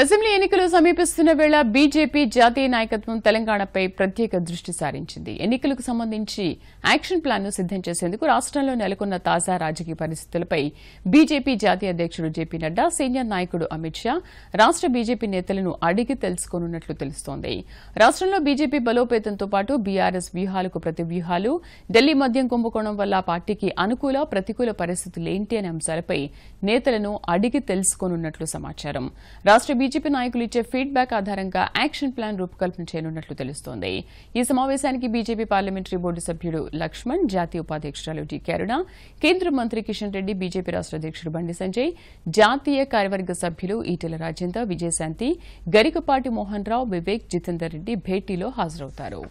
assembly ఎన్నికలు సమీపిస్తున్న వేళ బీజేపీ జాతీయ నాయకత్వం తెలంగాణపై ప్రత్యేక దృష్టి సారించింది ఎన్నికలకు సంబంధించి యాక్షన్ ప్లాన్ ను సిద్దం చేసేందుకు రాష్ట్రంలో నెలకొన్న తాజా రాజకీయ పరిస్థితులపై బీజేపీ జాతీయ అధ్యక్షుడు జేపీ నడ్డా సీనియర్ నాయకుడు అమిత్ షా రాష్ట బీజేపీ నేతలను అడిగి తెలుసుకోనున్నట్లు తెలుస్తోంది రాష్ట్రంలో బీజేపీ బలోపేతంతో పాటు బీఆర్ఎస్ వ్యూహాలకు ప్రతి వ్యూహాలు ఢిల్లీ మద్యం కుంభకోణం వల్ల పార్టీకి అనుకూల ప్రతికూల పరిస్థితులేంటి అనే అంశాలపై నేతలను అడిగి తెలుసుకోనున్నట్లు సమాచారం రాష్ట బీజేపీ నాయకులు ఇచ్చే ఫీడ్బ్యాక్ ఆధారంగా యాక్షన్ ప్లాన్ రూపకల్పన చేయనున్నట్లు తెలుస్తోంది ఈ సమావేశానికి బీజేపీ పార్లమెంటరీ బోర్డు సభ్యుడు లక్ష్మణ్ జాతీయ ఉపాధ్యక్షురాలు డి కరుణ కేంద్ర మంత్రి కిషన్ రెడ్డి బీజేపీ రాష్ట అధ్యక్షుడు బండి సంజయ్ జాతీయ కార్యవర్గ సభ్యులు ఈటెల రాజేందర్ విజయశాంతి గరికపాటి మోహన్ రావు వివేక్ జితేందర్ రెడ్డి భేటీలో హాజరవుతారు